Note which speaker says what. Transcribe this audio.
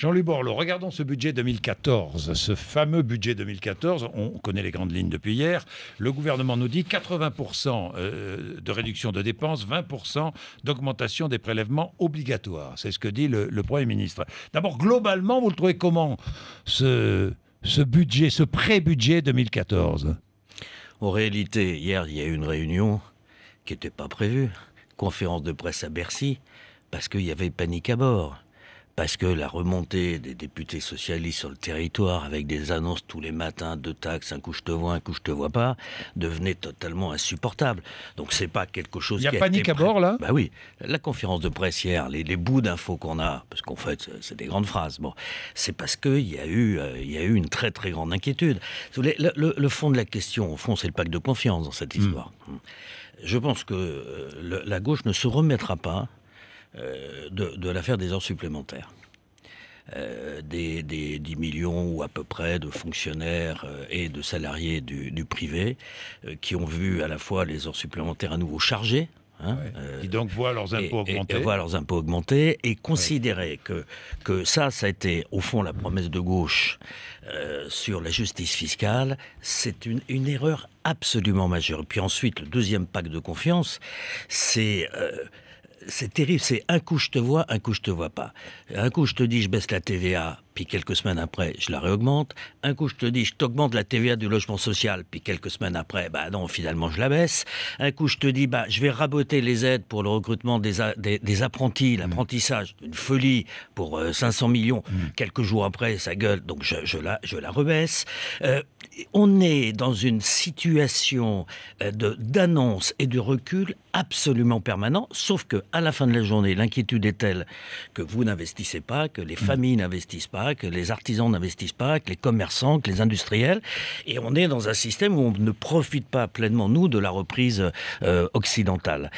Speaker 1: Jean-Louis Borloo, regardons ce budget 2014, ce fameux budget 2014. On connaît les grandes lignes depuis hier. Le gouvernement nous dit 80% euh, euh, de réduction de dépenses, 20% d'augmentation des prélèvements obligatoires. C'est ce que dit le, Premier ministre. D'abord, globalement, vous le trouvez comment, ce, ce budget, ce pré-budget 2014
Speaker 2: En réalité, hier, il y a eu une réunion qui n'était pas prévue. Conférence de presse à Bercy, parce qu'il y avait panique à bord parce que la remontée des députés socialistes sur le territoire avec des annonces tous les matins de taxes, un coup je te vois, un coup je te vois pas, devenait totalement insupportable. Donc c'est pas quelque chose. Il y a, panique à bord là. Bah oui, la conférence de presse hier, les, bouts d'infos qu'on a, parce qu'en fait c'est des grandes phrases. Bon, c'est parce que il y a eu, euh, il eu une très très grande inquiétude. Le, le, le fond de la question, au fond, c'est le pacte de confiance dans cette hmm. histoire. Je pense que euh, la gauche ne se remettra pas euh, de, l'affaire des heures supplémentaires. Euh, des, des, 10 millions ou à peu près de fonctionnaires euh, et de salariés du, privé qui ont vu à la fois les heures supplémentaires à nouveau chargées. Hein, qui donc voient leurs impôts augmenter. Et, voient leurs impôts augmenter et considérer que, que ça, ça a été au fond la promesse de gauche sur la justice fiscale, c'est une, une erreur absolument majeure. Puis ensuite, le deuxième pacte de confiance, c'est c'est terrible, c'est un coup je te vois, un coup je te vois pas. Un coup je te dis je baisse la TVA, puis quelques semaines après je la réaugmente. Un coup je te dis je t'augmente la TVA du logement social, puis quelques semaines après, bah non, finalement je la baisse. Un coup je te dis bah je vais raboter les aides pour le recrutement des, des, apprentis, mmh. l'apprentissage, une folie pour 500 euh, millions. Mmh. Quelques jours après, ça gueule, donc je, je la, je la rebaisse. Euh, on est dans une situation euh, d'annonce et de recul absolument permanent, sauf que à la fin de la journée, l'inquiétude est telle que vous n'investissez pas, que les mm. familles n'investissent pas, que les artisans n'investissent pas, que les commerçants, que les industriels. Et on est dans un système où on ne profite pas pleinement, nous, de la reprise euh, occidentale.